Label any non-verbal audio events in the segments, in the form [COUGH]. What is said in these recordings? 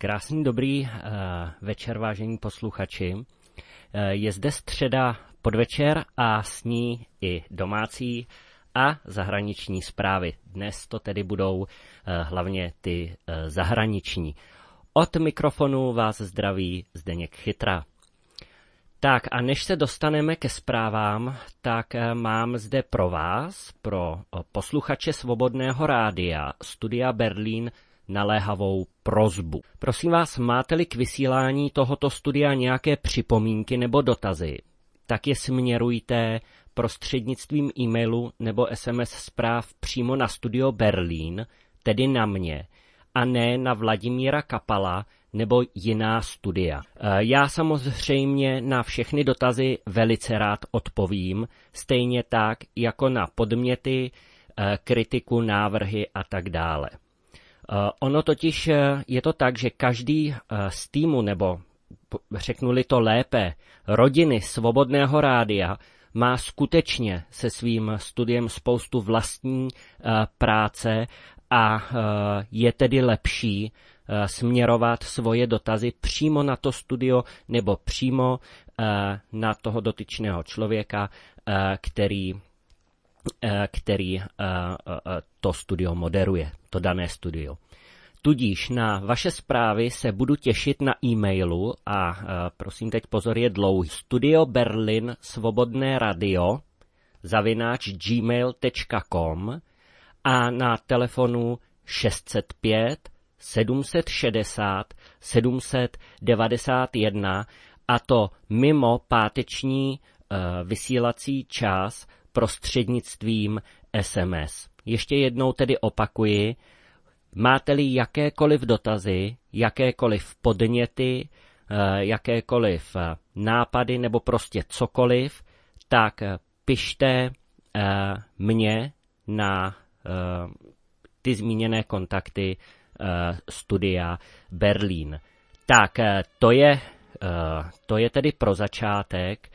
Krásný dobrý uh, večer, vážení posluchači. Uh, je zde středa podvečer a s ní i domácí a zahraniční zprávy. Dnes to tedy budou uh, hlavně ty zahraniční. Od mikrofonu vás zdraví Zdeněk Chytra. Tak a než se dostaneme ke zprávám, tak mám zde pro vás, pro posluchače Svobodného rádia, studia Berlín, naléhavou prozbu. Prosím vás, máte-li k vysílání tohoto studia nějaké připomínky nebo dotazy, tak je směrujte prostřednictvím e-mailu nebo SMS zpráv přímo na studio Berlín, tedy na mě, a ne na Vladimíra Kapala nebo jiná studia. E, já samozřejmě na všechny dotazy velice rád odpovím, stejně tak jako na podměty, e, kritiku, návrhy a tak dále. Eh, ono totiž eh, je to tak, že každý eh, z týmu, nebo řeknuli to lépe, rodiny Svobodného rádia má skutečně se svým studiem spoustu vlastní práce a je tedy lepší směrovat svoje dotazy přímo na to studio nebo přímo na toho dotyčného člověka, který Eh, který eh, eh, to studio moderuje, to dané studio. Tudíž na vaše zprávy se budu těšit na e-mailu a prosím teď pozor je dlouhý. Studio Berlin Svobodné radio zavináč gmail.com a na telefonu 605 760 791 a to mimo páteční vysílací čas prostřednictvím SMS. Ještě jednou tedy opakuji, máte-li jakékoliv dotazy, jakékoliv podněty, eh, jakékoliv eh, nápady nebo prostě cokoliv, tak eh, pište mě na ty zmíněné kontakty studia Berlín. Tak to je, to je tedy pro začátek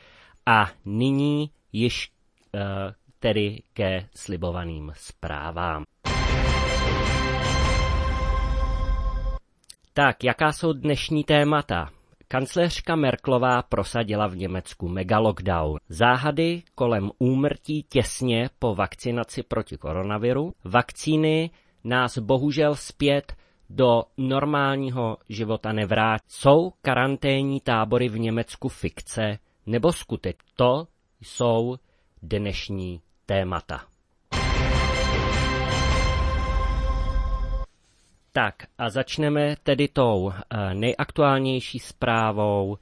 a nyní již Eh, tedy ke slibovaným zprávám. Tak, jaká jsou dnešní témata? Kancléřka Merklová prosadila v Německu megalockdown. Záhady kolem úmrtí těsně po vakcinaci proti koronaviru. Vakcíny nás bohužel zpět do normálního života nevrátí. Jsou karanténní tábory v Německu fikce nebo skutek? To jsou dnešní témata. Tak a začneme tedy tou eh, nejaktuálnější zprávou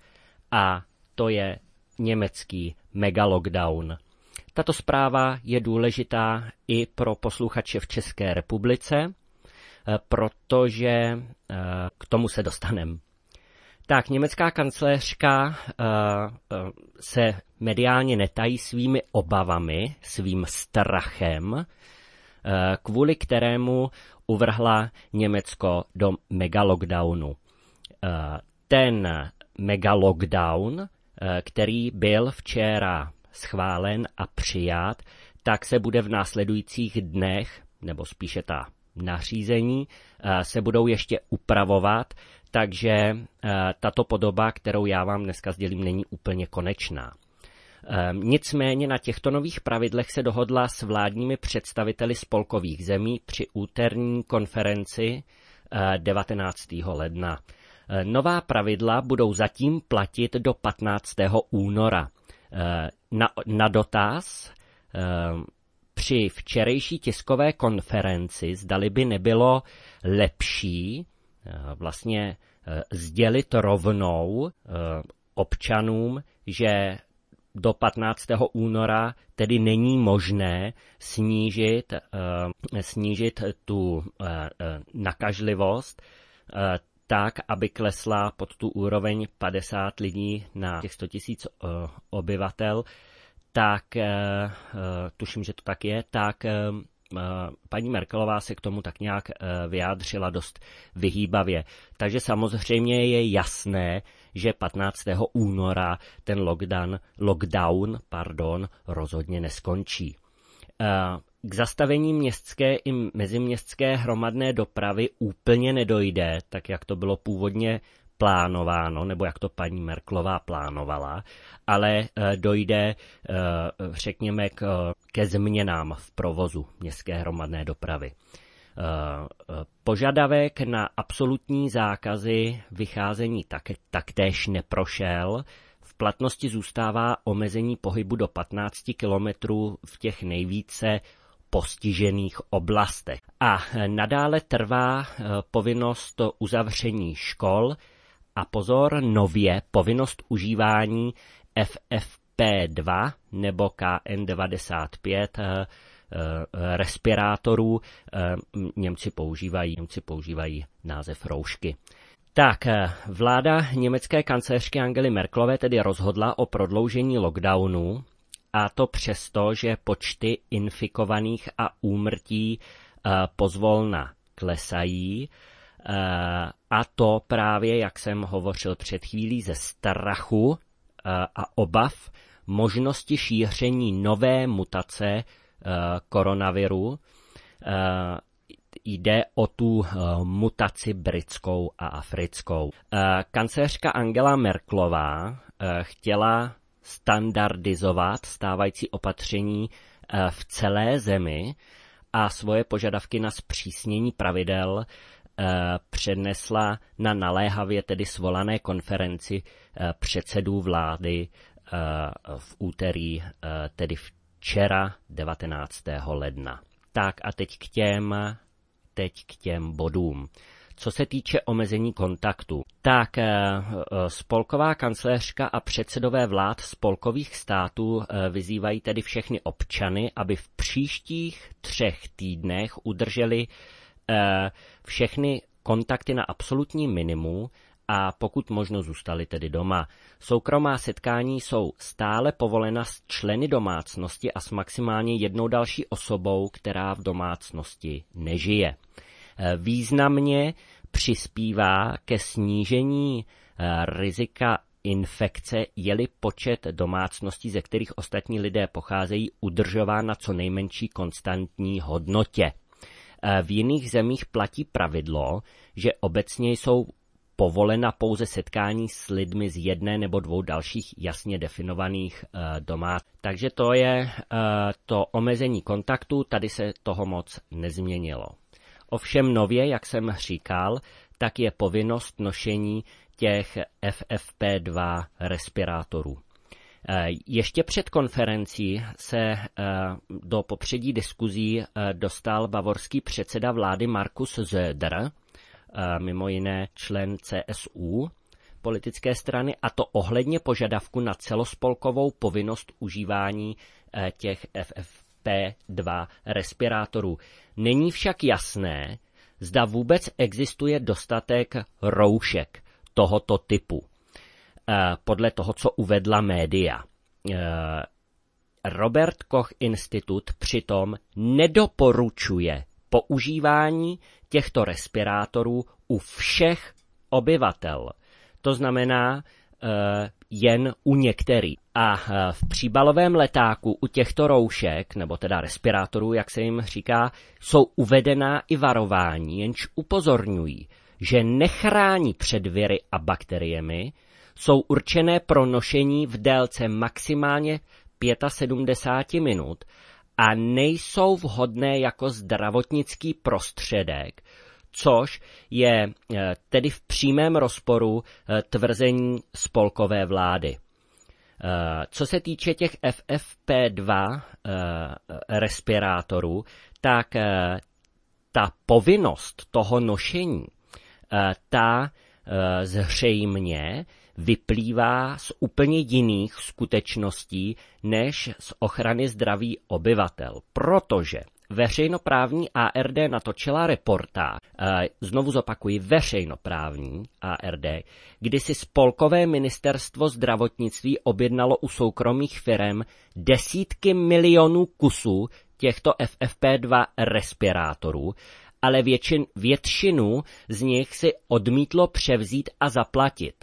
a to je německý megalockdown. Tato zpráva je důležitá i pro posluchače v České republice, eh, protože eh, k tomu se dostaneme tak německá kancléřka uh, uh, se mediálně netají svými obavami, svým strachem, uh, kvůli kterému uvrhla Německo do megalockdownu. Uh, ten megalockdown, který byl včera schválen a přijat, tak se bude v následujících dnech, nebo spíše ta nařízení, se budou ještě upravovat takže eh, tato podoba, kterou já vám dneska sdělím, není úplně konečná. Eh, nicméně na těchto nových pravidlech se dohodla s vládními představiteli spolkových zemí při úterní konferenci 19. Eh, ledna. Nová pravidla budou zatím platit do 15. února. Na, na dotaz při včerejší tiskové konferenci zdali by nebylo lepší Eh, vlastně eh, sdělit rovnou eh, občanům, že do 15. února tedy není možné snížit, snížit tu nakažlivost tak, aby klesla pod tu úroveň 50 lidí na těch 100 tisíc obyvatel, tak tuším, že to tak je, tak Eh, paní Merkelová se k tomu tak nějak eh, vyjádřila dost vyhýbavě. Takže samozřejmě je jasné, že 15. února ten lockdown, lockdown pardon, rozhodně neskončí. Eh, k zastavení městské i meziměstské hromadné dopravy úplně nedojde, tak jak to bylo původně plánováno, nebo jak to paní Merklová plánovala, ale eh, dojde, eh, řekněme, k, ke změnám v provozu městské hromadné dopravy. Eh, požadavek na absolutní zákazy vycházení tak, taktéž neprošel. V platnosti zůstává omezení pohybu do 15 km v těch nejvíce postižených oblastech. A nadále trvá povinnost uzavření škol, a pozor, nově povinnost užívání FFP2 nebo KN95 eh, eh, respirátorů. Eh, Němci používají, Němci používají název roušky. Tak, vláda německé kancelářky Angely Merklové tedy rozhodla o prodloužení lockdownu, a to přesto, že počty infikovaných a úmrtí pozvolna klesají a to právě, jak jsem hovořil před chvílí, ze strachu eh, a obav možnosti šíření nové mutace eh, koronaviru. Eh, jde o tu mutaci britskou a africkou. Kancéřka Angela Merklová chtěla standardizovat stávající opatření v celé zemi a svoje požadavky na zpřísnění pravidel Eh, přednesla na naléhavě tedy svolané konferenci eh, předsedů vlády eh, v úterý, tedy včera 19. ledna. Tak a teď k těm, teď k těm bodům. Co se týče omezení kontaktu, tak spolková kancléřka a předsedové vlád spolkových států vyzývají tedy všechny občany, aby v příštích třech týdnech udrželi Eh, všechny kontakty na absolutní minimum a pokud možno zůstali tedy doma. Soukromá setkání jsou stále povolena s členy domácnosti a s maximálně jednou další osobou, která v domácnosti nežije. Eh, významně přispívá ke snížení eh, rizika infekce, je-li počet domácností, ze kterých ostatní lidé pocházejí, udržována co nejmenší konstantní hodnotě. Eh, v jiných zemích platí pravidlo, že obecně jsou povolena pouze setkání s lidmi z jedné nebo dvou dalších jasně definovaných eh, domá. Takže to je eh, to omezení kontaktu, tady se toho moc nezměnilo. Ovšem nově, jak jsem říkal, tak je povinnost nošení těch FFP2 respirátorů. Eh, ještě před konferencí se eh, do popředí diskuzí eh, dostal bavorský předseda vlády Markus Söder, mimo jiné člen CSU, politické strany, a to ohledně požadavku na celospolkovou povinnost užívání těch FFP2 respirátorů. Není však jasné, zda vůbec existuje dostatek roušek tohoto typu. Eh, podle toho, co uvedla média. Eh, Robert Koch institut přitom nedoporučuje používání těchto respirátorů u všech obyvatel. To znamená eh, jen u některých. A v příbalovém letáku u těchto roušek, nebo teda respirátorů, jak se jim říká, jsou uvedená i varování, jenž upozorňují, že nechrání před viry a bakteriemi, jsou určené pro nošení v délce maximálně 75 minut a nejsou vhodné jako zdravotnický prostředek, což je e, tedy v přímém rozporu e, tvrzení spolkové vlády. E, co se týče těch FFP2 respirátorů, tak ta povinnost toho nošení, ta zřejmě vyplývá z úplně jiných skutečností než z ochrany zdraví obyvatel, protože veřejnoprávní ARD natočila reportáž, eh, znovu zopakuji, veřejnoprávní ARD, kdy si spolkové ministerstvo zdravotnictví objednalo u soukromých firm desítky milionů kusů těchto FFP2 respirátorů, ale většin, většinu z nich si odmítlo převzít a zaplatit.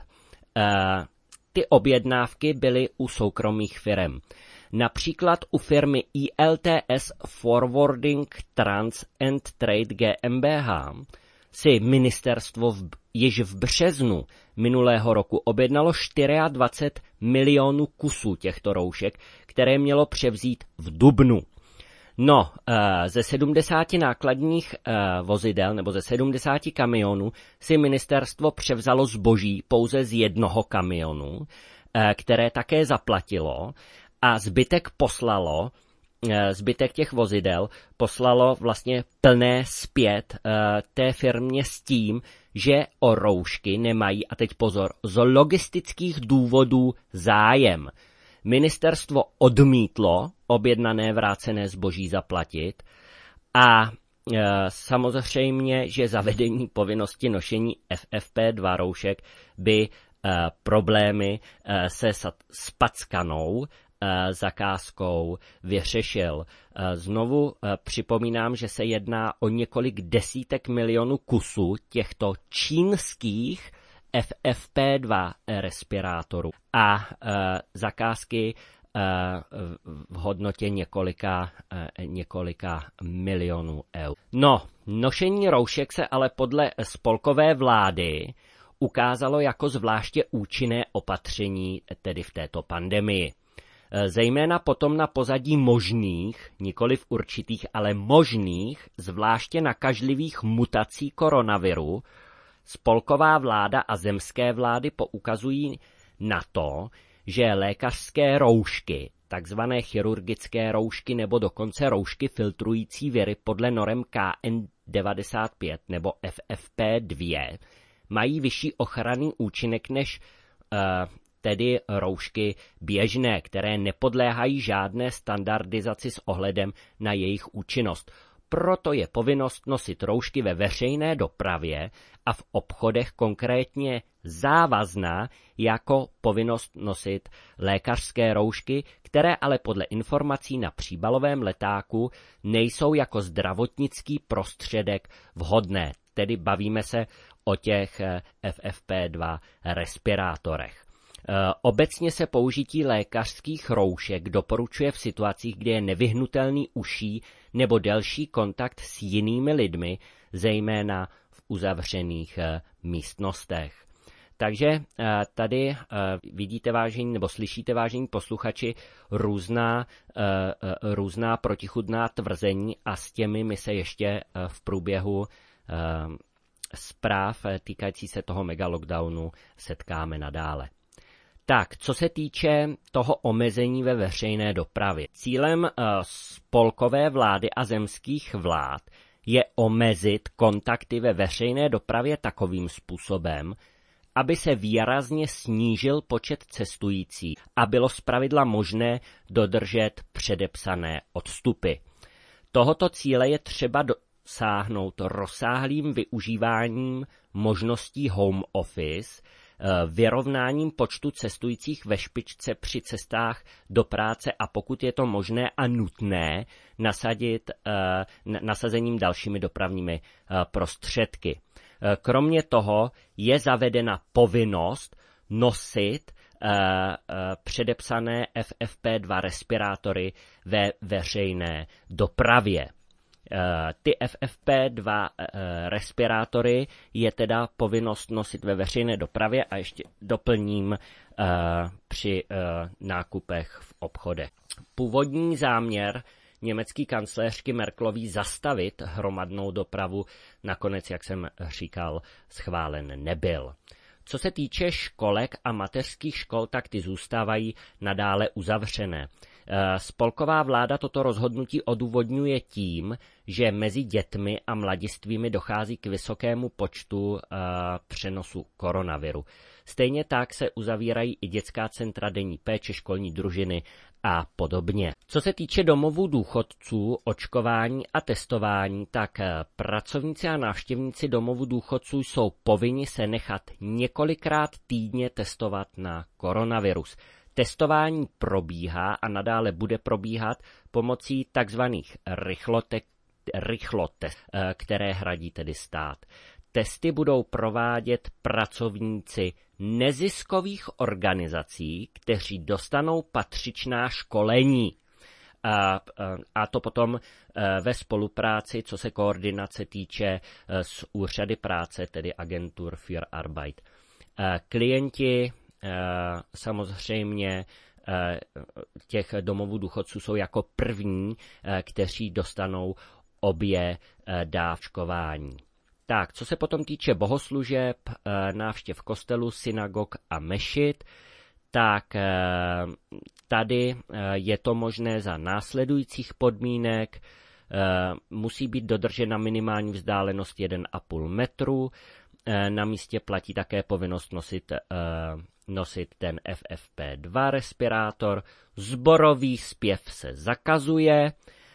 Eh, ty objednávky byly u soukromých firm. Například u firmy ILTS Forwarding Trans and Trade GmbH si ministerstvo v, již v březnu minulého roku objednalo 24 milionů kusů těchto roušek, které mělo převzít v dubnu. No, eh, ze 70 nákladních eh, vozidel nebo ze 70 kamionů si ministerstvo převzalo zboží pouze z jednoho kamionu, eh, které také zaplatilo a zbytek poslalo, zbytek těch vozidel poslalo vlastně plné zpět té firmě s tím, že o roušky nemají, a teď pozor, z logistických důvodů zájem. Ministerstvo odmítlo objednané vrácené zboží zaplatit a e, samozřejmě, že zavedení povinnosti nošení FFP2 roušek by e, problémy e, se spackanou zakázkou vyřešil. Znovu připomínám, že se jedná o několik desítek milionů kusů těchto čínských FFP2 respirátoru a e, zakázky e, v hodnotě několika, e, několika milionů eur. No, nošení roušek se ale podle spolkové vlády ukázalo jako zvláště účinné opatření tedy v této pandemii. Zejména potom na pozadí možných, nikoli v určitých, ale možných, zvláště nakažlivých mutací koronaviru, Spolková vláda a zemské vlády poukazují na to, že lékařské roušky, takzvané chirurgické roušky nebo dokonce roušky filtrující viry podle norem KN95 nebo FFP2, mají vyšší ochranný účinek než uh, tedy roušky běžné, které nepodléhají žádné standardizaci s ohledem na jejich účinnost. Proto je povinnost nosit roušky ve veřejné dopravě a v obchodech konkrétně závazná jako povinnost nosit lékařské roušky, které ale podle informací na příbalovém letáku nejsou jako zdravotnický prostředek vhodné. Tedy bavíme se o těch eh, FFP2 respirátorech. Eh, obecně se použití lékařských roušek doporučuje v situacích, kde je nevyhnutelný uší nebo delší kontakt s jinými lidmi, zejména uzavřených eh, místnostech. Takže eh, tady eh, vidíte vážení nebo slyšíte vážení posluchači různá, různá protichudná tvrzení a s těmi my se ještě v průběhu zpráv týkající se toho mega lockdownu setkáme nadále. Tak, co se týče toho omezení ve veřejné dopravě. Cílem spolkové vlády a zemských vlád je omezit kontakty ve veřejné dopravě takovým způsobem, aby se výrazně snížil počet cestující a bylo zpravidla možné dodržet předepsané odstupy. Tohoto cíle je třeba dosáhnout rozsáhlým využíváním možností home office, Eh, vyrovnáním počtu cestujících ve špičce při cestách do práce a pokud je to možné a nutné, nasadit, eh, nasazením dalšími dopravními eh, prostředky. Kromě toho je zavedena povinnost nosit předepsané FFP2 respirátory ve veřejné dopravě. Eh, ty FFP2 eh, respirátory je teda povinnost nosit ve veřejné dopravě a ještě doplním eh, při nákupech v obchode. Původní záměr německý kancléřky Merklový zastavit hromadnou dopravu nakonec, jak jsem říkal, schválen nebyl. Co se týče školek a mateřských škol, tak ty zůstávají nadále uzavřené. Eh, spolková vláda toto rozhodnutí odůvodňuje tím, že mezi dětmi a mladistvými dochází k vysokému počtu eh, přenosu koronaviru. Stejně tak se uzavírají i dětská centra denní péče, školní družiny a podobně. Co se týče domovů důchodců, očkování a testování, tak eh, pracovníci a návštěvníci domovů důchodců jsou povinni se nechat několikrát týdně testovat na koronavirus. Testování probíhá a nadále bude probíhat pomocí tzv. rychlotek rychlotes, eh, které hradí tedy stát. Testy budou provádět pracovníci neziskových organizací, kteří dostanou patřičná školení. A, eh, a to potom eh, ve spolupráci, co se koordinace týče, s úřady práce, tedy agentur für Arbeit. Klienti Eh, samozřejmě eh, těch domovů důchodců jsou jako první, eh, kteří dostanou obě dávčkování. Tak, co se potom týče bohoslužeb, návštěv kostelu, synagog a mešit, tak tady je to možné za následujících podmínek. Musí být dodržena minimální vzdálenost 1,5 metru. Na místě platí také povinnost nosit nosit ten FFP2 respirátor, zborový zpěv se zakazuje,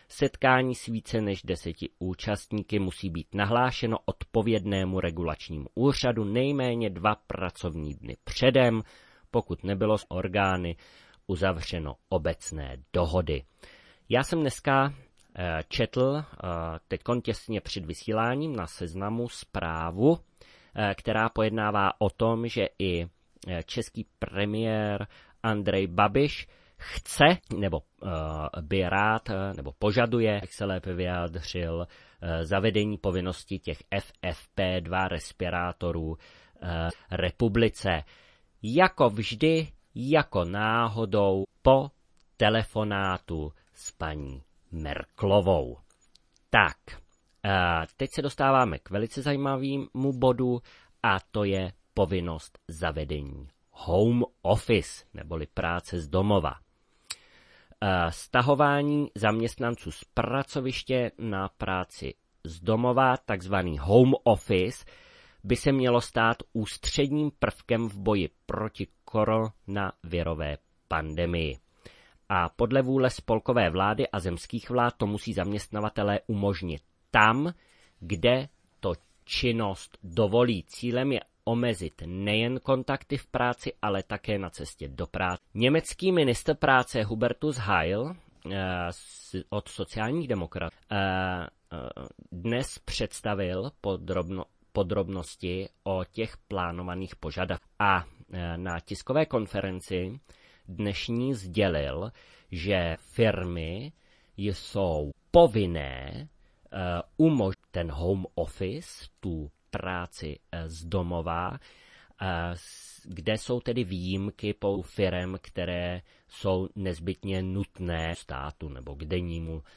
setkání s více než deseti účastníky musí být nahlášeno odpovědnému regulačnímu úřadu nejméně dva pracovní dny předem, pokud nebylo s orgány uzavřeno obecné dohody. Já jsem dneska eh, četl eh, teď těsně před vysíláním na seznamu zprávu, eh, která pojednává o tom, že i Eh, český premiér Andrej Babiš chce nebo eh, by rád eh, nebo požaduje, jak se lépe vyjádřil, zavedení povinnosti těch FFP2 respirátorů republice. Jako vždy, jako náhodou po telefonátu s paní Merklovou. Tak, teď se dostáváme k velice zajímavému bodu a to je povinnost zavedení home office, neboli práce z domova. Eh, stahování zaměstnanců z pracoviště na práci z domova, takzvaný home office, by se mělo stát ústředním prvkem v boji proti koronavirové pandemii. A podle vůle spolkové vlády a zemských vlád to musí zaměstnavatelé umožnit tam, kde to činnost dovolí. Cílem je omezit nejen kontakty v práci, ale také na cestě do práce. Německý minister práce Hubertus Heil eh, od sociálních demokratů eh, eh, dnes představil podrobno, podrobnosti o těch plánovaných požadavcích. A na tiskové konferenci dnešní sdělil, že firmy jsou povinné umožnit ten home office, tu práci eh, z domova, eh, kde jsou tedy výjimky po firem, které jsou nezbytně nutné státu nebo k dennímu eh,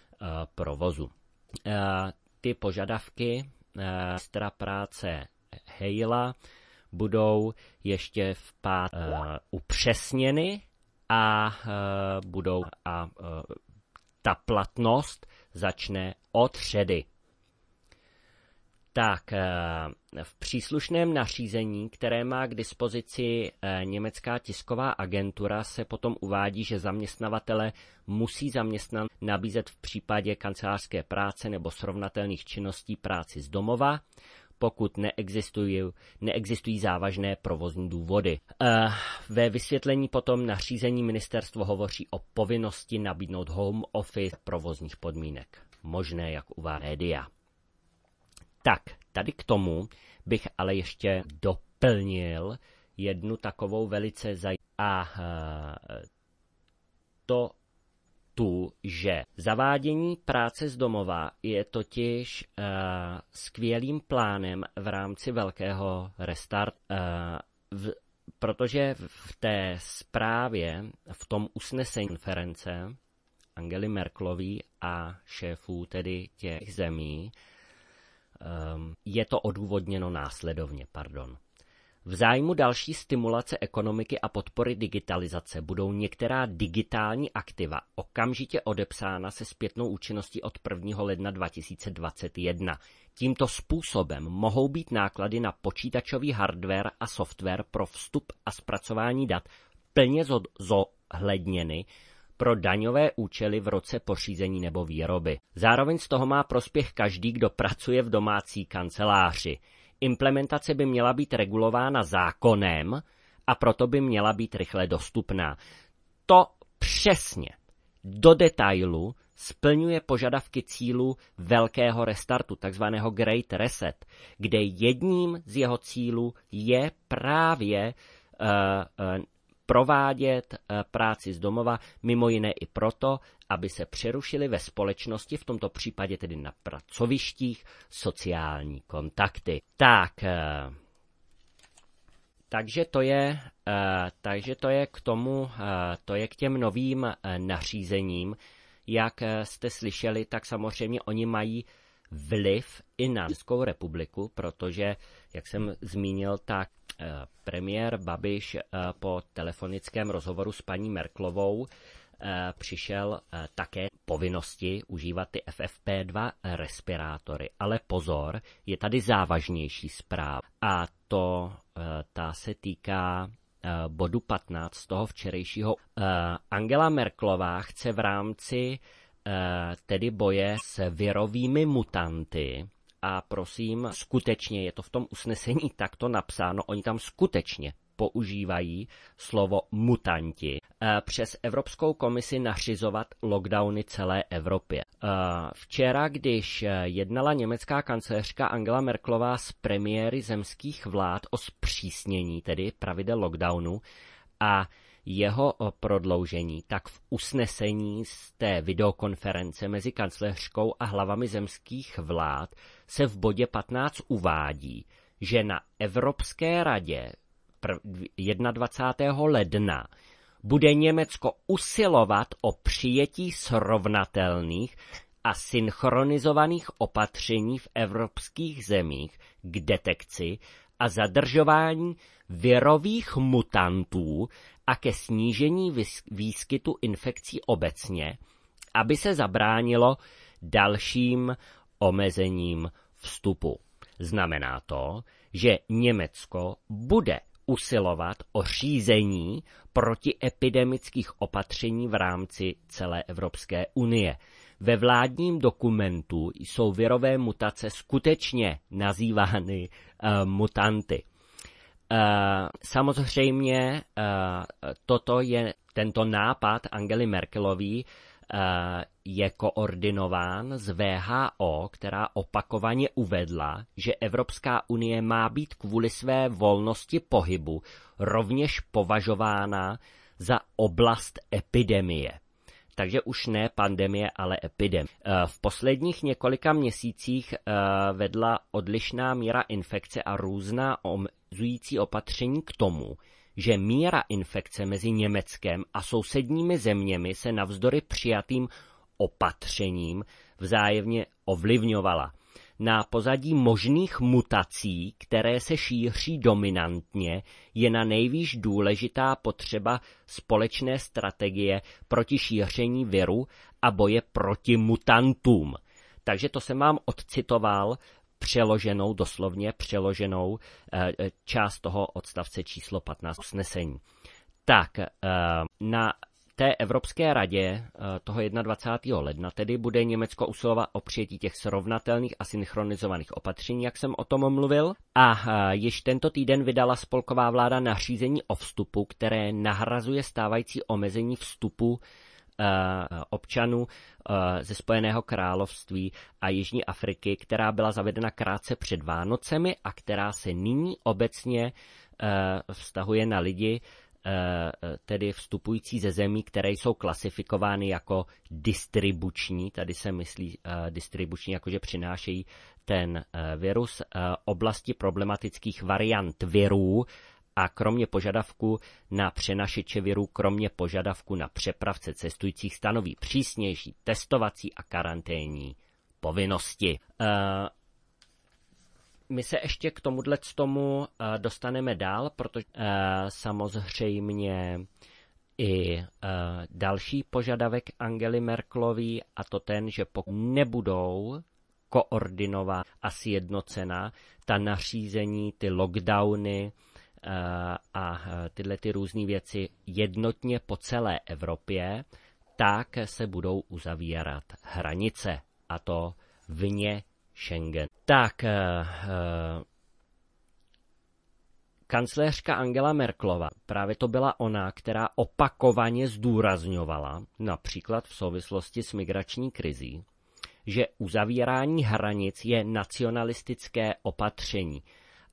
provozu. Ty požadavky ministra práce Hejla budou ještě v pát upřesněny a budou a ta platnost začne od šedy tak eh, v příslušném nařízení, které má k dispozici eh, německá tisková agentura, se potom uvádí, že zaměstnavatele musí zaměstnan nabízet v případě kancelářské práce nebo srovnatelných činností práci z domova, pokud neexistují, neexistují závažné provozní důvody. Eh, ve vysvětlení potom nařízení ministerstvo hovoří o povinnosti nabídnout home office provozních podmínek, možné jak uvádí média. Tak, tady k tomu bych ale ještě doplnil jednu takovou velice zajímavou a eh, to tu, že zavádění práce z domova je totiž uh, skvělým plánem v rámci velkého restart, uh, v, protože v té zprávě, v tom usnesení konference Angely Merklový a šéfů tedy těch zemí, Ehm, je to odůvodněno následovně. Pardon. V zájmu další stimulace ekonomiky a podpory digitalizace budou některá digitální aktiva okamžitě odepsána se zpětnou účinností od 1. ledna 2021. Tímto způsobem mohou být náklady na počítačový hardware a software pro vstup a zpracování dat plně zohledněny, pro daňové účely v roce pořízení nebo výroby. Zároveň z toho má prospěch každý, kdo pracuje v domácí kanceláři. Implementace by měla být regulována zákonem a proto by měla být rychle dostupná. To přesně do detailu splňuje požadavky cílů velkého restartu, takzvaného Great Reset, kde jedním z jeho cílů je právě eh, eh, provádět eh, práci z domova, mimo jiné i proto, aby se přerušili ve společnosti, v tomto případě tedy na pracovištích, sociální kontakty. Tak, eh, takže to je, eh, takže to je k tomu, to je k těm novým nařízením. Jak jste slyšeli, tak samozřejmě oni mají vliv i na Českou republiku, protože, jak jsem zmínil, tak eh, premiér Babiš eh, po telefonickém rozhovoru s paní Merklovou eh, přišel také povinnosti užívat ty FFP2 respirátory. Ale pozor, je tady závažnější zpráva. A to ta se týká bodu 15 toho včerejšího. Angela Merklová chce v rámci Eh, tedy boje s virovými mutanty. A prosím, skutečně je to v tom usnesení [LAUGHS] takto napsáno, oni tam skutečně používají slovo mutanti eh, přes Evropskou komisi nařizovat lockdowny celé Evropě. Eh, včera, když jednala německá kancelářka Angela Merklová s premiéry zemských vlád o zpřísnění tedy pravidel lockdownu a jeho eh, prodloužení, tak v usnesení z té videokonference mezi kancléřkou a hlavami zemských vlád se v bodě 15 uvádí, že na Evropské radě 21. ledna bude Německo usilovat o přijetí srovnatelných a synchronizovaných opatření v evropských zemích k detekci a zadržování virových mutantů a ke snížení výskytu infekcí obecně, aby se zabránilo dalším omezením vstupu. Znamená to, že Německo bude usilovat o řízení protiepidemických opatření v rámci celé Evropské unie. Ve vládním dokumentu jsou virové mutace skutečně nazývány e, mutanty. Eh, samozřejmě eh, toto je tento nápad Angely Merkelový eh, je koordinován z VHO, která opakovaně uvedla, že Evropská unie má být kvůli své volnosti pohybu rovněž považována za oblast epidemie takže už ne pandemie, ale epidemie. Eh, v posledních několika měsících eh, vedla odlišná míra infekce a různá omezující opatření k tomu, že míra infekce mezi Německem a sousedními zeměmi se navzdory přijatým opatřením vzájemně ovlivňovala. Na pozadí možných mutací, které se šíří dominantně, je na nejvýš důležitá potřeba společné strategie proti šíření viru a boje proti mutantům. Takže to jsem vám odcitoval přeloženou, doslovně přeloženou eh, eh, část toho odstavce číslo 15 usnesení. Tak, eh, na té Evropské radě eh, toho 21. ledna tedy bude Německo usilovat o přijetí těch srovnatelných a synchronizovaných opatření, jak jsem o tom mluvil. A eh, již tento týden vydala spolková vláda nařízení o vstupu, které nahrazuje stávající omezení vstupu eh, občanů ze Spojeného království a Jižní Afriky, která byla zavedena krátce před Vánocemi a která se nyní obecně vztahuje na lidi, Eh, tedy vstupující ze zemí, které jsou klasifikovány jako distribuční, tady se myslí eh, distribuční, jakože přinášejí ten eh, virus, oblasti problematických variant virů, a kromě požadavku na přenašiče virů, kromě požadavku na přepravce cestujících stanoví přísnější testovací a karanténní povinnosti. My se ještě k tomuhle tomu eh, dostaneme dál, protože eh, samozřejmě i eh, další požadavek Angely Merklový a to ten, že pokud nebudou koordinovat a sjednocena ta nařízení, ty lockdowny, a tyhle ty různé věci jednotně po celé Evropě, tak se budou uzavírat hranice. A to vně Schengen. Tak, uh, kancléřka Angela Merklova, právě to byla ona, která opakovaně zdůrazňovala, například v souvislosti s migrační krizí, že uzavírání hranic je nacionalistické opatření.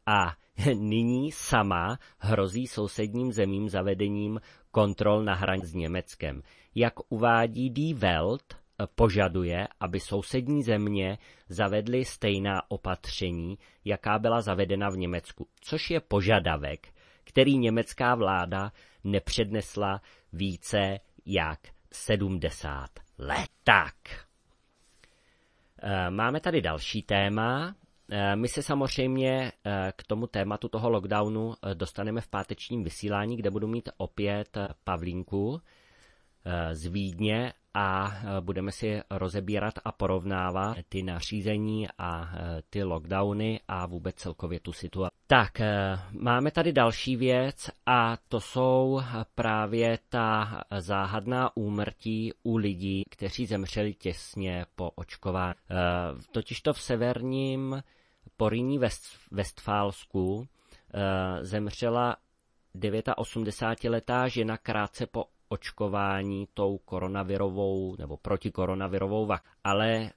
A [LAUGHS] nyní sama hrozí sousedním zemím zavedením kontrol na hraň s Německem. Jak uvádí Die Welt, požaduje, aby sousední země zavedly stejná opatření, jaká byla zavedena v Německu, což je požadavek, který německá vláda nepřednesla více jak 70 let. Tak, eh, máme tady další téma. Eh, my se samozřejmě eh, k tomu tématu toho lockdownu dostaneme v pátečním vysílání, kde budu mít opět Pavlínku. Eh, z Vídně a eh, budeme si rozebírat a porovnávat ty nařízení a eh, ty lockdowny a vůbec celkově tu situaci. Tak, máme tady další věc a to jsou právě ta záhadná úmrtí u lidí, kteří zemřeli těsně po očkování. to v severním Poríní Westfálsku zemřela 89-letá žena krátce po očkování tou koronavirovou nebo protikoronavirovou vak, ale eh,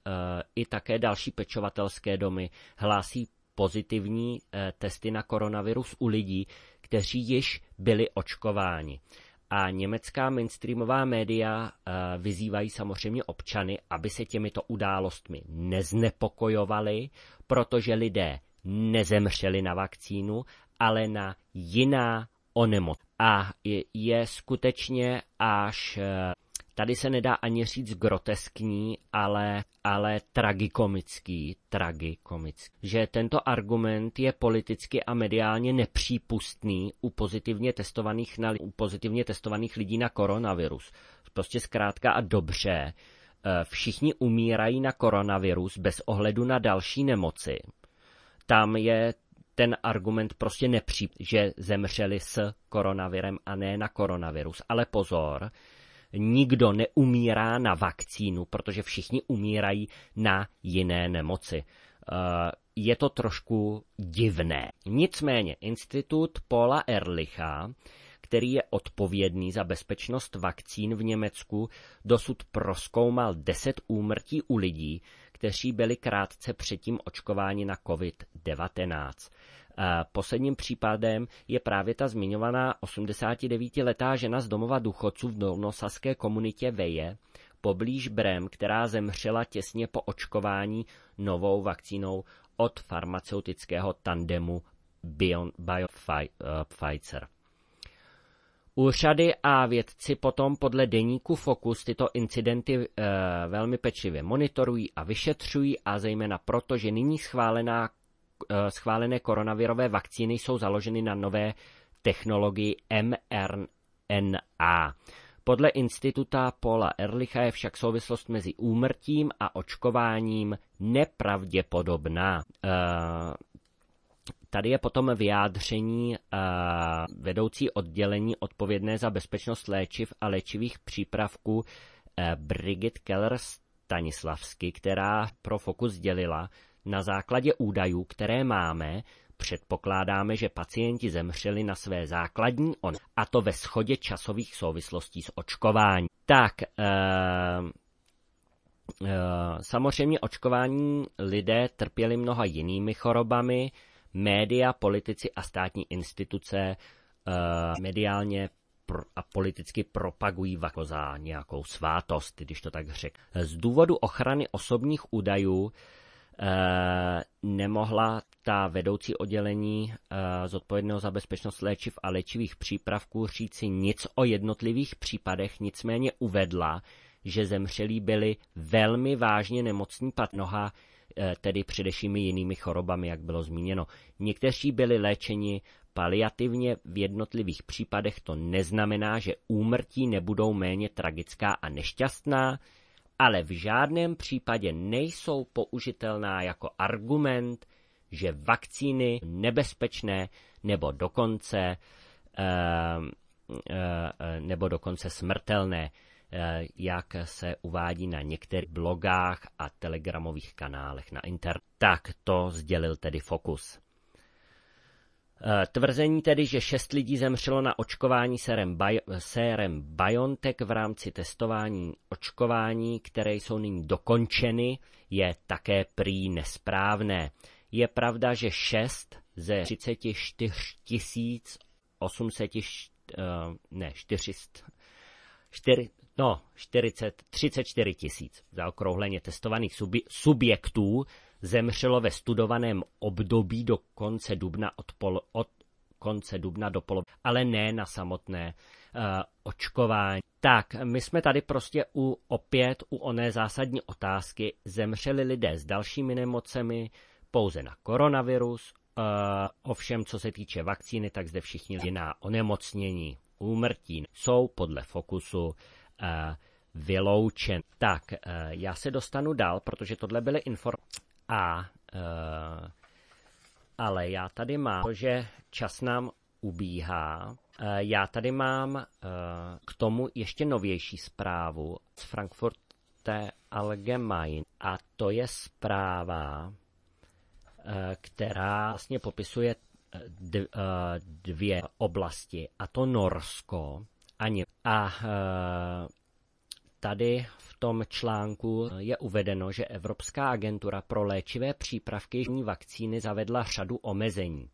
i také další pečovatelské domy hlásí pozitivní eh, testy na koronavirus u lidí, kteří již byli očkováni. A německá mainstreamová média eh, vyzývají samozřejmě občany, aby se těmito událostmi neznepokojovali, protože lidé nezemřeli na vakcínu, ale na jiná onemocnění a je, je skutečně až eh, tady se nedá ani říct groteskní, ale, ale tragikomický, tragikomický. Že tento argument je politicky a mediálně nepřípustný u pozitivně testovaných, na, u pozitivně testovaných lidí na koronavirus. Prostě zkrátka a dobře, eh, všichni umírají na koronavirus bez ohledu na další nemoci. Tam je ten argument prostě nepří, že zemřeli s koronavirem a ne na koronavirus. Ale pozor, nikdo neumírá na vakcínu, protože všichni umírají na jiné nemoci. Eh, je to trošku divné. Nicméně, institut Paula Erlicha který je odpovědný za bezpečnost vakcín v Německu, dosud proskoumal 10 úmrtí u lidí, kteří byli krátce předtím očkováni na COVID-19. Eh, posledním případem je právě ta zmiňovaná 89-letá žena z domova důchodců v dolnosaské komunitě Veje, poblíž Brem, která zemřela těsně po očkování novou vakcínou od farmaceutického tandemu Bion, Bio, eh, Pfizer. Úřady a vědci potom podle deníku Focus tyto incidenty e, velmi pečlivě monitorují a vyšetřují a zejména proto, že nyní schválená, e, schválené koronavirové vakcíny jsou založeny na nové technologii mRNA. Podle instituta Paula Erlicha je však souvislost mezi úmrtím a očkováním nepravděpodobná. E, Tady je potom vyjádření uh, vedoucí oddělení odpovědné za bezpečnost léčiv a léčivých přípravků uh, eh, Brigit Keller Stanislavsky, která pro Fokus dělila, na základě údajů, které máme, předpokládáme, že pacienti zemřeli na své základní on, a to ve schodě časových souvislostí s očkováním. Tak, e, e, samozřejmě očkování lidé trpěli mnoha jinými chorobami, média, politici a státní instituce eh, mediálně a politicky propagují jako za nějakou svátost, když to tak řeknu. Z důvodu ochrany osobních údajů eh, nemohla ta vedoucí oddělení eh, zodpovědného za bezpečnost léčiv a léčivých přípravků říci nic o jednotlivých případech, nicméně uvedla, že zemřelí byli velmi vážně nemocní pat noha, Eh, tedy především jinými chorobami, jak bylo zmíněno. Někteří byli léčeni paliativně v jednotlivých případech to neznamená, že úmrtí nebudou méně tragická a nešťastná, ale v žádném případě nejsou použitelná jako argument, že vakcíny nebezpečné nebo dokonce, eh, eh, eh nebo dokonce smrtelné. Eh, jak se uvádí na některých blogách a telegramových kanálech na internetu. Tak to sdělil tedy Fokus. Eh, tvrzení tedy, že šest lidí zemřelo na očkování sérem, Bio, sérem BioNTech v rámci testování očkování, které jsou nyní dokončeny, je také prý nesprávné. Je pravda, že 6 ze 34 800, eh, ne, 400, 4, no, 40, 34 tisíc zaokrouhleně testovaných subi- subjektů zemřelo ve studovaném období do konce dubna od, pol- od konce dubna do poloviny, ale ne na samotné uh, očkování. Tak, my jsme tady prostě u opět u oné zásadní otázky. Zemřeli lidé s dalšími nemocemi pouze na koronavirus, uh, ovšem co se týče vakcíny, tak zde všichni jiná onemocnění, úmrtí jsou podle fokusu Eh, vyloučen. Tak, eh, já se dostanu dál, protože tohle byly informace. A, eh, ale já tady mám, že čas nám ubíhá. Já tady mám k tomu ještě novější zprávu z Frankfurte Allgemein. A to je zpráva, která vlastně popisuje dvě oblasti, a to Norsko ani. A e, tady v tom článku je uvedeno, že Evropská agentura pro léčivé přípravky vakcíny zavedla řadu omezení.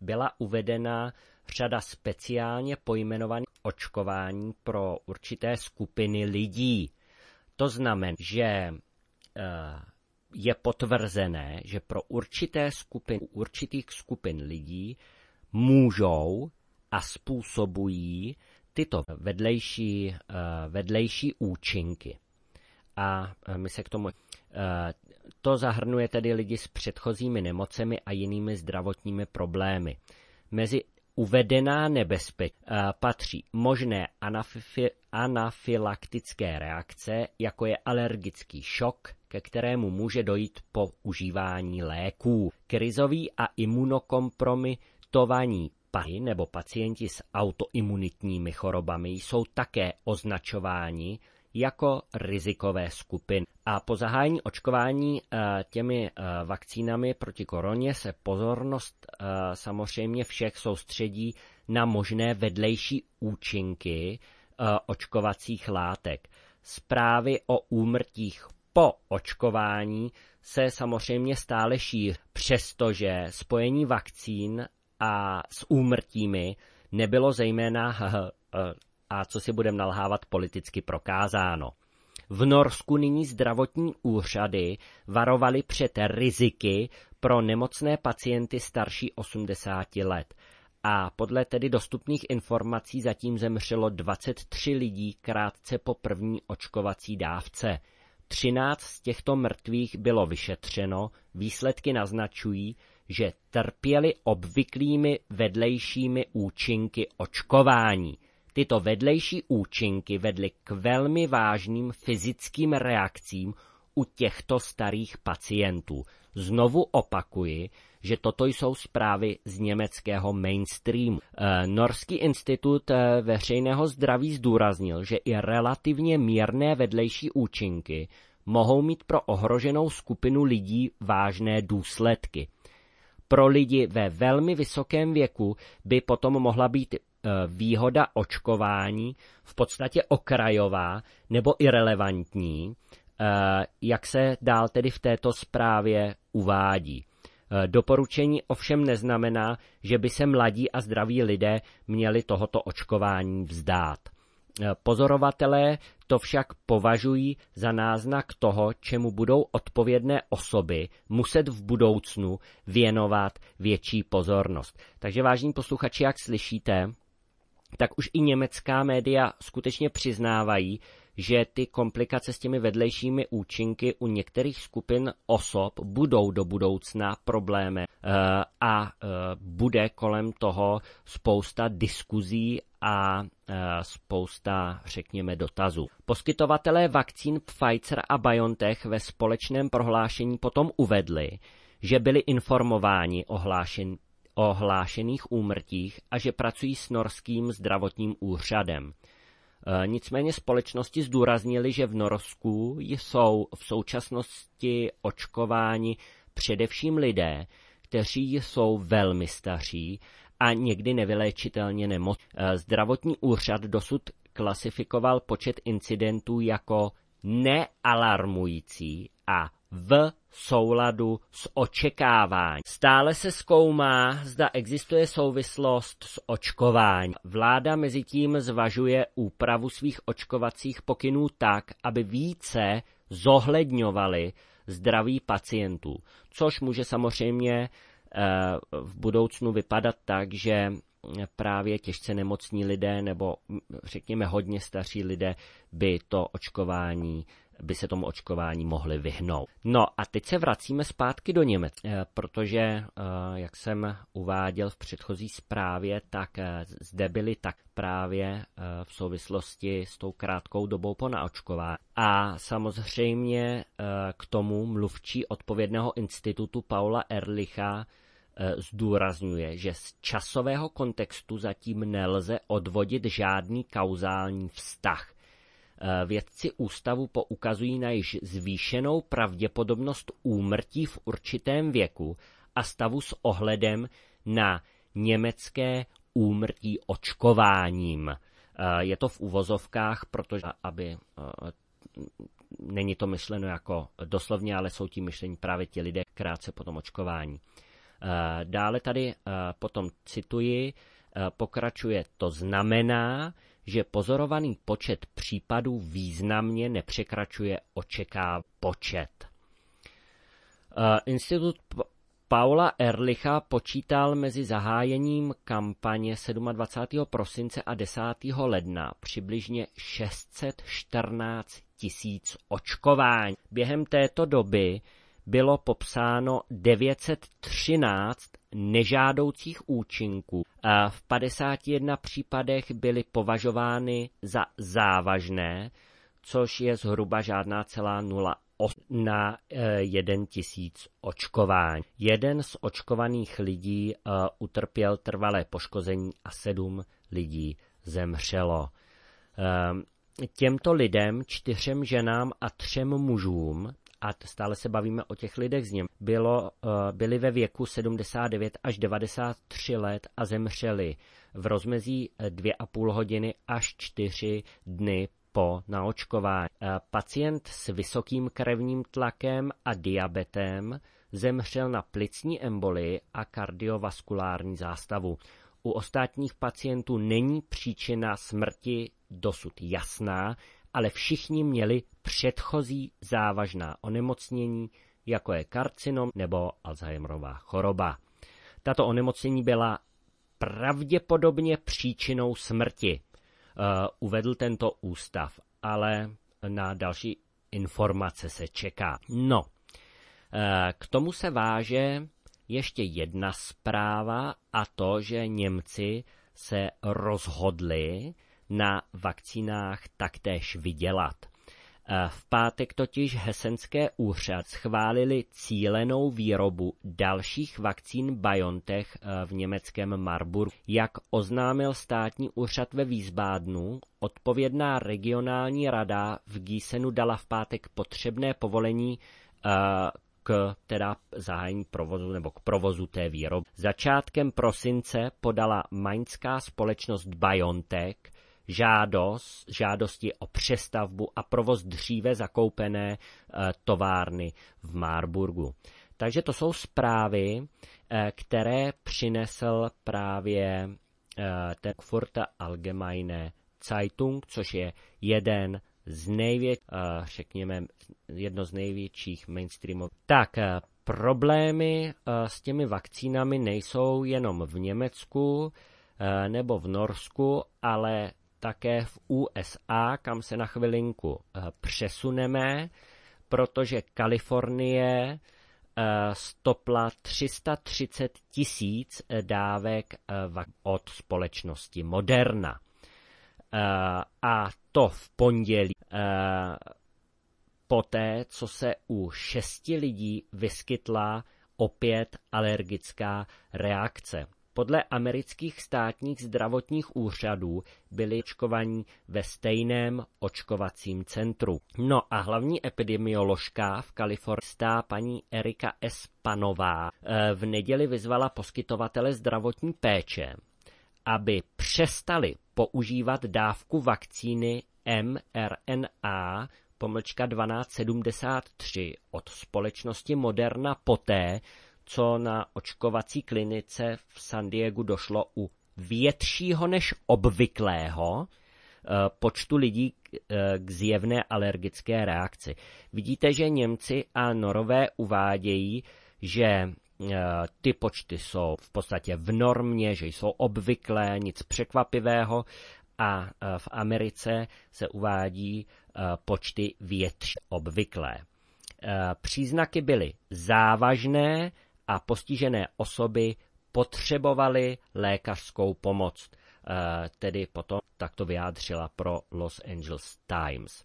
Byla uvedena řada speciálně pojmenovaných očkování pro určité skupiny lidí. To znamená, že e, je potvrzené, že pro určité skupiny, určitých skupin lidí můžou a způsobují tyto vedlejší, eh, vedlejší účinky. A eh, my se k tomu. Eh, to zahrnuje tedy lidi s předchozími nemocemi a jinými zdravotními problémy. Mezi uvedená nebezpečí patří možné anafi- anafylaktické reakce, jako je alergický šok, ke kterému může dojít po užívání léků, krizový a imunokompromitování pahy nebo pacienti s autoimunitními chorobami jsou také označováni jako rizikové skupiny. A po zahájení očkování eh, těmi eh, vakcínami proti koroně se pozornost eh, samozřejmě všech soustředí na možné vedlejší účinky očkovacích látek. Zprávy o úmrtích po očkování se samozřejmě stále šíří, přestože spojení vakcín a s úmrtími nebylo zejména, e, a co si budeme nalhávat, politicky prokázáno. V Norsku nyní zdravotní úřady varovaly před riziky pro nemocné pacienty starší 80 let. A podle tedy dostupných informací zatím zemřelo 23 lidí krátce po první očkovací dávce. 13 z těchto mrtvých bylo vyšetřeno, výsledky naznačují, že trpěli obvyklými vedlejšími účinky očkování. Tyto vedlejší účinky vedly k velmi vážným fyzickým reakcím u těchto starých pacientů. Znovu opakuji, že toto jsou zprávy z německého mainstreamu. Eh, Norský institut eh, veřejného zdraví zdůraznil, že i relativně mírné vedlejší účinky mohou mít pro ohroženou skupinu lidí vážné důsledky pro lidi ve velmi vysokém věku by potom mohla být eh, výhoda očkování v podstatě okrajová nebo irrelevantní, eh, jak se dál tedy v této zprávě uvádí. Eh, doporučení ovšem neznamená, že by se mladí a zdraví lidé měli tohoto očkování vzdát. Eh, pozorovatelé to však považují za náznak toho, čemu budou odpovědné osoby muset v budoucnu věnovat větší pozornost. Takže vážní posluchači, jak slyšíte, tak už i německá média skutečně přiznávají, že ty komplikace s těmi vedlejšími účinky u některých skupin osob budou do budoucna problémy eh, a eh, bude kolem toho spousta diskuzí a eh, spousta, řekněme, dotazů. Poskytovatelé vakcín Pfizer a BioNTech ve společném prohlášení potom uvedli, že byli informováni o hlášení o hlášených úmrtích a že pracují s norským zdravotním úřadem. Eh, nicméně společnosti zdůraznili, že v Norsku jsou v současnosti očkováni především lidé, kteří jsou velmi staří a někdy nevyléčitelně nemocní. Eh, zdravotní úřad dosud klasifikoval počet incidentů jako nealarmující a v souladu s očekáváním. Stále se zkoumá, zda existuje souvislost s očkováním. Vláda mezi tím zvažuje úpravu svých očkovacích pokynů tak, aby více zohledňovali zdraví pacientů, což může samozřejmě eh, v budoucnu vypadat tak, že právě těžce nemocní lidé nebo řekněme hodně starší lidé by to očkování by se tomu očkování mohli vyhnout. No a teď se vracíme zpátky do Němec, eh, protože, eh, jak jsem uváděl v předchozí zprávě, tak eh, zde byly tak právě v souvislosti s tou krátkou dobou po naočkování. A samozřejmě k tomu mluvčí odpovědného institutu Paula Erlicha Eh, zdůrazňuje, že z časového kontextu zatím nelze odvodit žádný kauzální vztah. Eh, vědci ústavu poukazují na již zvýšenou pravděpodobnost úmrtí v určitém věku a stavu s ohledem na německé úmrtí očkováním. Eh, je to v uvozovkách, protože aby není to myšleno jako doslovně, ale jsou tím myšlení právě ti lidé krátce po tom očkování. Eh, dále tady eh, potom cituji, eh, pokračuje, to znamená, že pozorovaný počet případů významně nepřekračuje očeká počet. Institut Paula Erlicha počítal mezi zahájením kampaně 27. prosince a 10. ledna přibližně 614 tisíc očkování. Během této doby bylo popsáno 913 nežádoucích účinků. A v 51 případech byly považovány za závažné, což je zhruba žádná celá nula na e, jeden tisíc očkování. Jeden z očkovaných lidí e, utrpěl trvalé poškození a sedm lidí zemřelo. E, těmto lidem, čtyřem ženám a třem mužům, a stále se bavíme o těch lidech z něm, bylo, eh, byli ve věku 79 až 93 let a zemřeli v rozmezí 2,5 eh, hodiny až 4 dny po naočkování. Eh, pacient s vysokým krevním tlakem a diabetem zemřel na plicní emboli a kardiovaskulární zástavu. U ostatních pacientů není příčina smrti dosud jasná, ale všichni měli předchozí závažná onemocnění, jako je karcinom nebo Alzheimerová choroba. Tato onemocnění byla pravděpodobně příčinou smrti, eh, uvedl tento ústav, ale na další informace se čeká. No, eh, k tomu se váže ještě jedna zpráva a to, že Němci se rozhodli, na vakcínách taktéž vydělat. E, v pátek totiž Hesenské úřad schválili cílenou výrobu dalších vakcín BioNTech e, v německém Marburgu. Jak oznámil státní úřad ve Výzbádnu, odpovědná regionální rada v Gísenu dala v pátek potřebné povolení e, k teda zahájení provozu nebo k provozu té výroby. Začátkem prosince podala maňská společnost BioNTech žádost, žádosti o přestavbu a provoz dříve zakoupené eh, továrny v Marburgu. Takže to jsou zprávy, eh, které přinesl právě eh, ten Furta Allgemeine Zeitung, což je jeden z největších, řekněme, jedno z největších mainstreamových. Tak, problémy s těmi vakcínami nejsou jenom v Německu nebo v Norsku, ale také v USA, kam se na chvilinku eh, přesuneme, protože Kalifornie eh, stopla 330 tisíc eh, dávek od společnosti Moderna. A to v pondělí poté, co se u šesti lidí vyskytla opět alergická reakce. Podle amerických státních zdravotních úřadů byli očkovaní ve stejném očkovacím centru. No a hlavní epidemioložka v Kalifornii paní Erika S. Panová eh, v neděli vyzvala poskytovatele zdravotní péče, aby přestali používat dávku vakcíny mRNA pomlčka 1273 od společnosti Moderna poté, co na očkovací klinice v San Diegu došlo u většího než obvyklého eh, počtu lidí eh, k zjevné alergické reakci. Vidíte, že Němci a Norové uvádějí, že eh, ty počty jsou v podstatě v normě, že jsou obvyklé, nic překvapivého a v Americe se uvádí počty větší obvyklé. Příznaky byly závažné, a postižené osoby potřebovaly lékařskou pomoc, eh, tedy potom takto vyjádřila pro Los Angeles Times.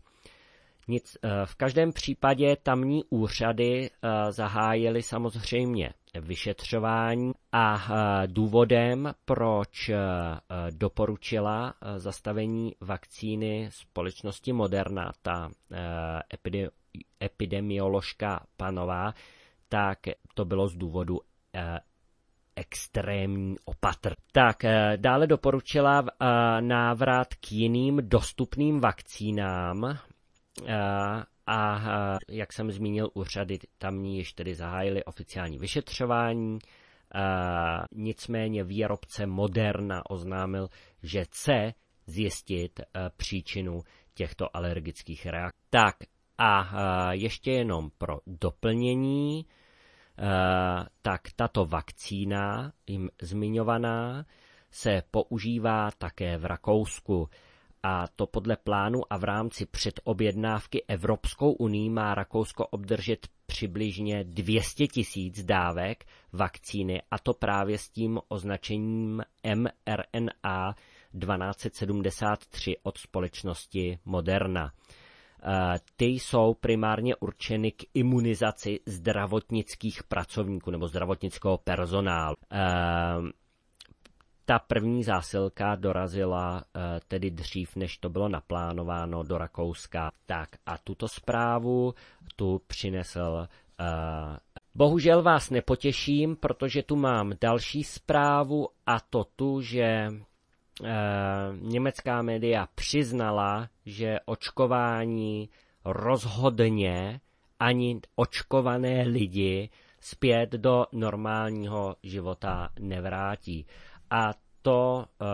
Nic, eh, v každém případě tamní úřady eh, zahájily samozřejmě vyšetřování a důvodem, proč doporučila zastavení vakcíny společnosti Moderna, ta epidemioložka Panová, tak to bylo z důvodu eh, extrémní opatr. Tak eh, dále doporučila eh, návrat k jiným dostupným vakcínám a jak jsem zmínil, úřady tamní již tedy zahájily oficiální vyšetřování. Nicméně výrobce Moderna oznámil, že chce zjistit příčinu těchto alergických reakcí. Tak, a e, ještě jenom pro doplnění, e, tak tato vakcína, jim zmiňovaná, se používá také v Rakousku. A to podle plánu a v rámci předobjednávky Evropskou unii má Rakousko obdržet přibližně 200 tisíc dávek vakcíny, a to právě s tím označením mRNA 1273 od společnosti Moderna. Eh, ty jsou primárně určeny k imunizaci zdravotnických pracovníků nebo zdravotnického personálu. Eh, ta první zásilka dorazila eh, tedy dřív, než to bylo naplánováno do Rakouska. Tak a tuto zprávu tu přinesl Bohužel vás nepotěším, protože tu mám další zprávu a to tu, že Eh, německá média přiznala, že očkování rozhodně ani očkované lidi zpět do normálního života nevrátí. A to e,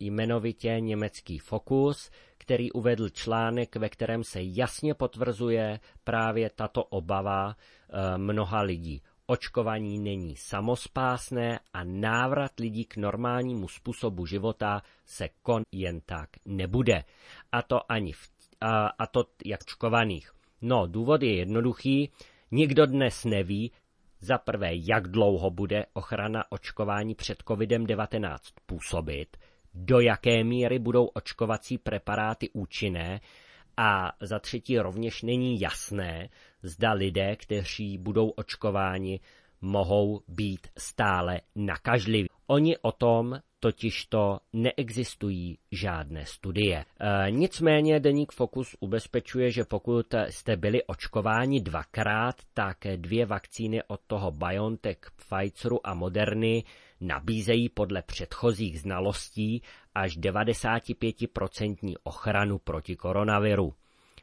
jmenovitě německý Fokus, který uvedl článek, ve kterém se jasně potvrzuje právě tato obava e, mnoha lidí. Očkování není samospásné a návrat lidí k normálnímu způsobu života se kon jen tak nebude. A to ani v, a, a to jak čkovaných. No, důvod je jednoduchý. Nikdo dnes neví, za prvé, jak dlouho bude ochrana očkování před COVID-19 působit, do jaké míry budou očkovací preparáty účinné a za třetí rovněž není jasné, zda lidé, kteří budou očkováni, mohou být stále nakažliví. Oni o tom totižto neexistují žádné studie. E, nicméně deník Fokus ubezpečuje, že pokud jste byli očkováni dvakrát, tak dvě vakcíny od toho BioNTech, Pfizeru a Moderny nabízejí podle předchozích znalostí až 95% ochranu proti koronaviru.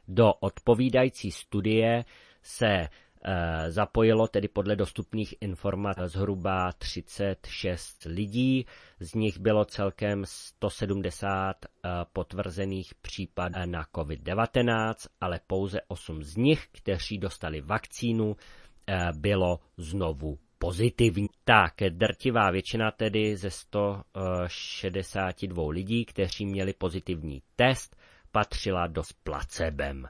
Do odpovídající studie se Eh, zapojilo tedy podle dostupných informací zhruba 36 lidí, z nich bylo celkem 170 eh, potvrzených případů na COVID-19, ale pouze 8 z nich, kteří dostali vakcínu, eh, bylo znovu pozitivní. Tak, drtivá většina tedy ze 162 lidí, kteří měli pozitivní test, patřila do placebem.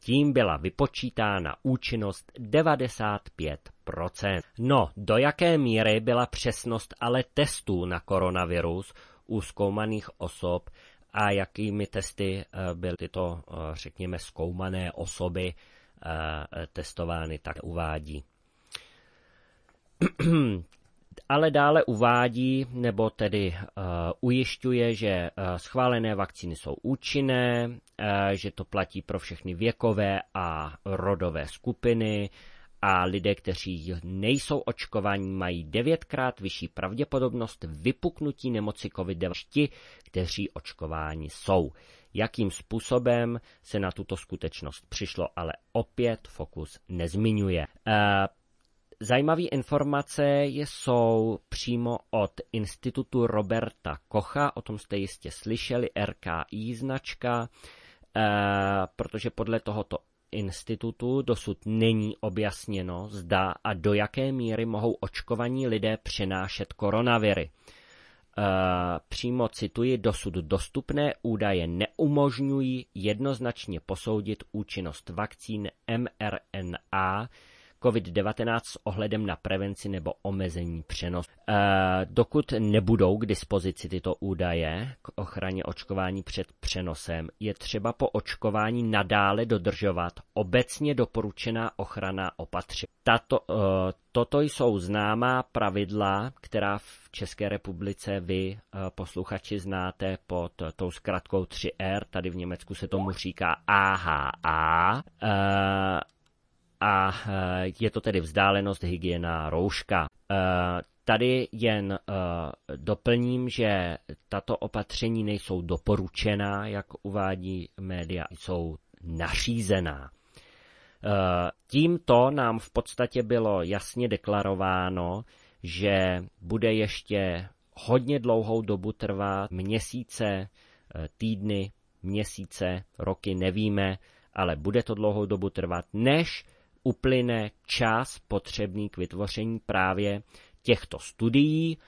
Tím byla vypočítána účinnost 95%. No, do jaké míry byla přesnost ale testů na koronavirus u zkoumaných osob a jakými testy eh, byly tyto, eh, řekněme, zkoumané osoby eh, testovány, tak uvádí. [CLEARS THROAT] ale dále uvádí, nebo tedy uh, ujišťuje, že uh, schválené vakcíny jsou účinné, uh, že to platí pro všechny věkové a rodové skupiny a lidé, kteří nejsou očkovaní, mají devětkrát vyšší pravděpodobnost vypuknutí nemoci COVID-19, kteří očkováni jsou. Jakým způsobem se na tuto skutečnost přišlo, ale opět Fokus nezmiňuje. Zajímavé informace jsou přímo od Institutu Roberta Kocha, o tom jste jistě slyšeli, RKI značka, eh, protože podle tohoto institutu dosud není objasněno, zda a do jaké míry mohou očkovaní lidé přenášet koronaviry. Uh, přímo cituji, dosud dostupné údaje neumožňují jednoznačně posoudit účinnost vakcín mRNA COVID-19 s ohledem na prevenci nebo omezení přenos. E, dokud nebudou k dispozici tyto údaje k ochraně očkování před přenosem, je třeba po očkování nadále dodržovat obecně doporučená ochrana opatření. Tato, e, toto jsou známá pravidla, která v České republice vy, eh, posluchači, znáte pod tou zkratkou 3R, tady v Německu se tomu říká AHA. E, a eh, je to tedy vzdálenost, hygiena, rouška. Eh, tady jen eh, doplním, že tato opatření nejsou doporučená, jak uvádí média, jsou nařízená. Tímto nám v podstatě bylo jasně deklarováno, že bude ještě hodně dlouhou dobu trvat, měsíce, týdny, měsíce, roky, nevíme, ale bude to dlouhou dobu trvat, než uplyne čas potřebný k vytvoření právě těchto studií,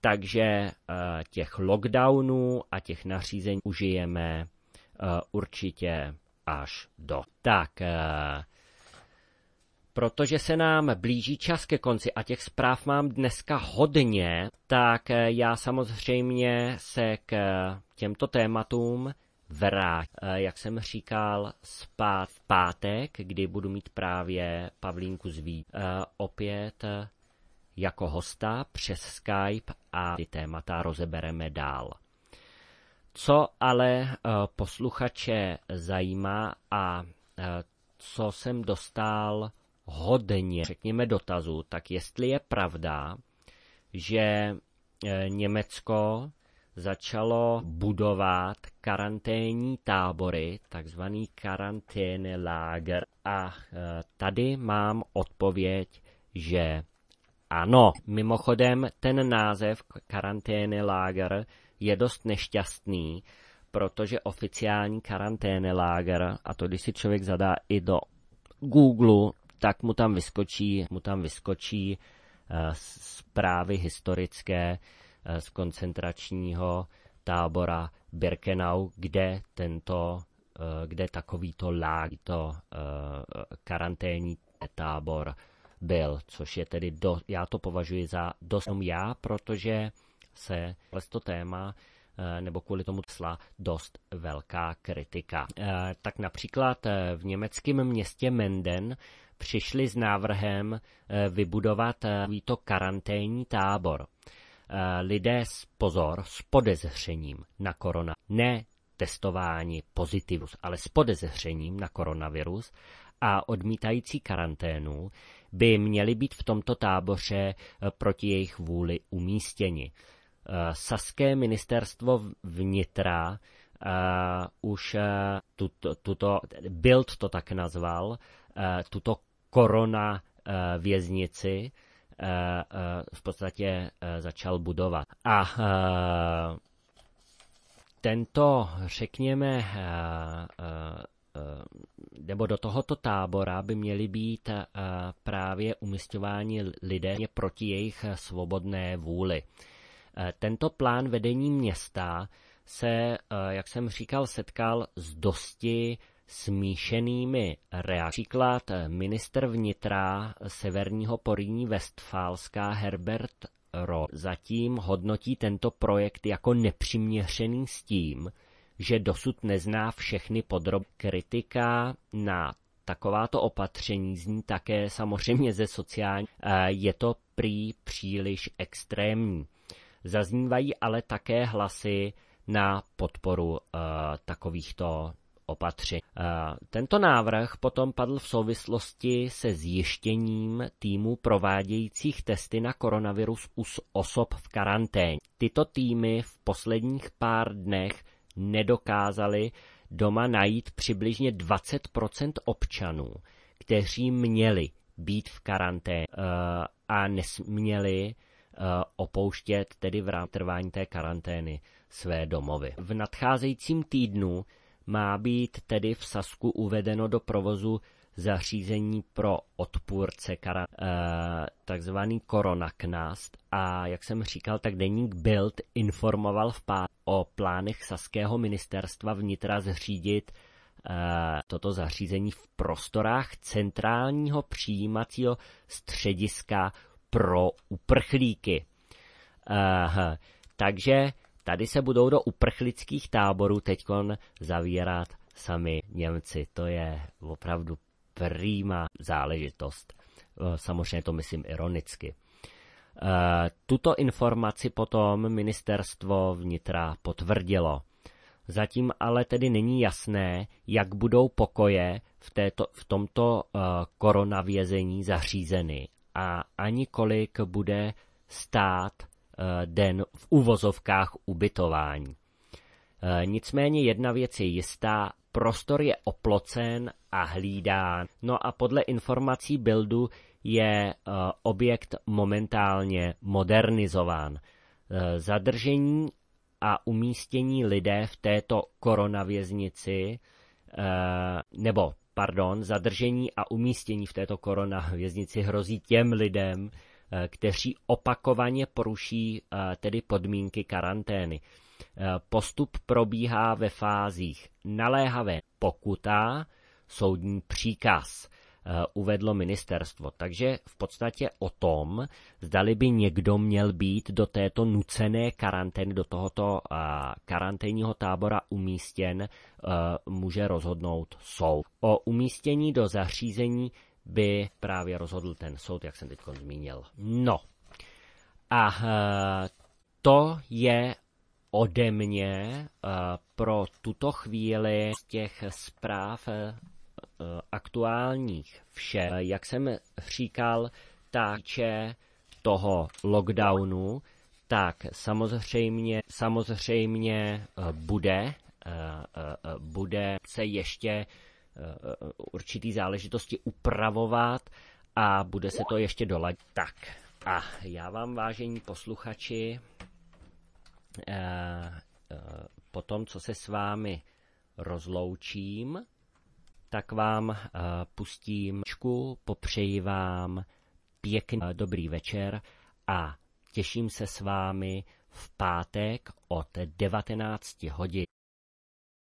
takže eh, těch lockdownů a těch nařízení užijeme eh, určitě až do. Tak, eh, protože se nám blíží čas ke konci a těch zpráv mám dneska hodně, tak já samozřejmě se k těmto tématům vrátit, eh, jak jsem říkal, spát v pátek, kdy budu mít právě Pavlínku z eh, Opět eh, jako hosta přes Skype a ty témata rozebereme dál. Co ale posluchače zajímá a co jsem dostal hodně, řekněme, dotazů, tak jestli je pravda, že Německo začalo budovat karanténní tábory, takzvaný karanténe lager. A e, tady mám odpověď, že ano. Mimochodem, ten název karanténe lager je dost nešťastný, protože oficiální karanténe lager, a to když si člověk zadá i do Google, tak mu tam vyskočí, mu tam vyskočí e, zprávy historické, Eh, z koncentračního tábora Birkenau, kde tento eh, kde takovýto lág, to eh, karanténní tábor byl, což je tedy, do, já to považuji za dost já, protože se to téma nebo kvůli tomu sla dost velká kritika. Tak například v německém městě Menden přišli s návrhem vybudovat víto karanténní tábor. Eh, lidé s pozor s podezřením na korona, ne testování pozitivus, ale s podezřením na koronavirus a odmítající karanténu by měli být v tomto táboře eh, proti jejich vůli umístěni. Eh, saské ministerstvo vnitra uh, už tuto, tuto, Bild to tak nazval, uh, tuto korona uh, věznici Eh, eh, v podstatě eh, začal budovat. A tento, řekněme, nebo do tohoto tábora by měly být právě umistováni lidé proti jejich svobodné vůli. Tento plán vedení města se, jak jsem říkal, setkal s dosti smíšenými reakcemi. Příklad eh, minister vnitra severního Poríní Westfálská Herbert Ro zatím hodnotí tento projekt jako nepřiměřený s tím, že dosud nezná všechny podrobnosti. Kritika na takováto opatření zní také samozřejmě ze sociální. Eh, je to prý příliš extrémní. Zaznívají ale také hlasy na podporu eh, takovýchto opatření. Tento návrh potom padl v souvislosti se zjištěním týmu provádějících testy na koronavirus u osob v karanténě. Tyto týmy v posledních pár dnech nedokázaly doma najít přibližně 20 občanů, kteří měli být v karanténě a nesměli opouštět tedy v rámci trvání té karantény své domovy. V nadcházejícím týdnu má být tedy v Sasku uvedeno do provozu zařízení pro odpůrce kara, eh, takzvaný koronaknast a jak jsem říkal, tak deník Bild informoval v pá o plánech Saského ministerstva vnitra zřídit eh, toto zařízení v prostorách centrálního přijímacího střediska pro uprchlíky. Eh, takže Tady se budou do uprchlických táborů teďkon zavírat sami Němci. To je opravdu prýma záležitost. Eh, samozřejmě to myslím ironicky. Eh, tuto informaci potom ministerstvo vnitra potvrdilo. Zatím ale tedy není jasné, jak budou pokoje v, této, v tomto eh, koronavězení zařízeny a ani kolik bude stát Eh, den v uvozovkách ubytování. Eh, nicméně jedna věc je jistá, prostor je oplocen a hlídán. No a podle informací Bildu je eh, objekt momentálně modernizován. Zadržení a umístění lidé v této koronavěznici, nebo pardon, zadržení a umístění v této koronavěznici hrozí těm lidem, Eh, kteří opakovaně poruší eh, tedy podmínky karantény. Eh, postup probíhá ve fázích naléhavé pokuta, soudní příkaz uvedlo ministerstvo. Takže v podstatě o tom, zdali by někdo měl být do této nucené karantény, do tohoto karanténního tábora umístěn, může rozhodnout soud. O umístění do zařízení by právě rozhodl ten soud, jak jsem teď zmínil. No. A eh, to je ode mě eh, pro tuto chvíli z těch zpráv eh, aktuálních vše. Jak jsem říkal, týče toho lockdownu, tak samozřejmě, samozřejmě bude, bude se ještě Eh, určitý záležitosti upravovat a bude se to ještě doladit. Tak a já vám, vážení posluchači, eh, eh, po tom, co se s vámi rozloučím, tak vám pustím čku, popřeji vám pěkný dobrý večer a těším se s vámi v pátek od 19 hodin.